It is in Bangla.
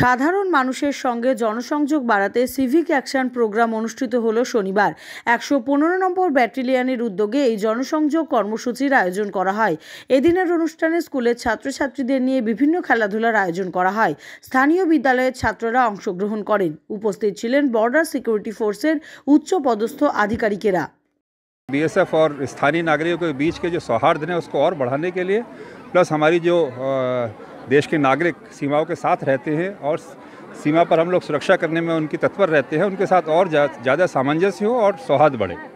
সাধারণ মানুষের সঙ্গে জনসংযোগ বাড়াতে সিভিক অ্যাকশন প্রোগ্রাম অনুষ্ঠিত হল শনিবার একশো পনেরো নম্বর ব্যাটেলিয়ানের উদ্যোগে এই জনসংযোগ কর্মসূচির আয়োজন করা হয় এদিনের অনুষ্ঠানে স্কুলের ছাত্রছাত্রীদের নিয়ে বিভিন্ন খেলাধুলার আয়োজন করা হয় স্থানীয় বিদ্যালয়ের ছাত্ররা অংশগ্রহণ করেন উপস্থিত ছিলেন বর্ডার সিকিউরিটি ফোর্সের উচ্চ পদস্থ আধিকারিকেরা বিএসএফ और স্থানীয় नागरिकों के যে के जो सौहार्द हैं उसको और बढ़ाने के लिए देश के नागरिक सीमाओं के साथ रहते हैं और सीमा पर हम लोग सुरक्षा करने में उनकी तत्पर रहते हैं उनके साथ और ज़्यादा जा, सामंजस्य हो और सौहार्द बढ़े